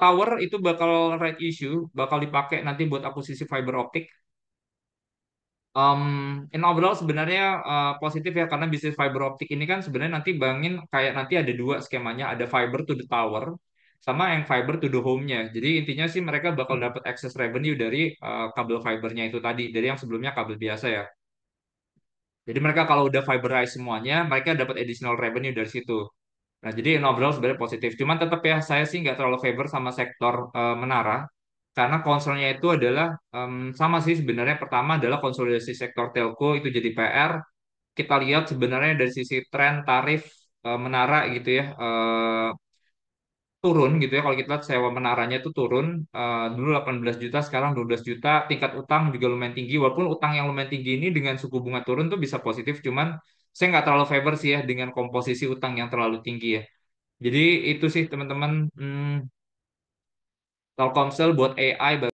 tower itu bakal right issue, bakal dipakai nanti buat akuisisi fiber optik. Um, in overall sebenarnya uh, positif ya karena bisnis fiber optik ini kan sebenarnya nanti bangin kayak nanti ada dua skemanya, ada fiber to the tower sama yang fiber to the home-nya. Jadi intinya sih mereka bakal dapat excess revenue dari uh, kabel fibernya itu tadi, dari yang sebelumnya kabel biasa ya. Jadi mereka kalau udah fiberize semuanya, mereka dapat additional revenue dari situ. Nah, jadi in overall sebenarnya positif. Cuman tetap ya saya sih nggak terlalu favor sama sektor uh, menara karena concern-nya itu adalah um, sama sih sebenarnya pertama adalah konsolidasi sektor telco itu jadi PR. Kita lihat sebenarnya dari sisi tren tarif uh, menara gitu ya uh, turun gitu ya kalau kita lihat sewa menaranya itu turun uh, dulu 18 juta sekarang 12 juta tingkat utang juga lumayan tinggi walaupun utang yang lumayan tinggi ini dengan suku bunga turun tuh bisa positif cuman saya nggak terlalu favor sih ya dengan komposisi utang yang terlalu tinggi ya jadi itu sih teman-teman hmm, Telkomsel buat AI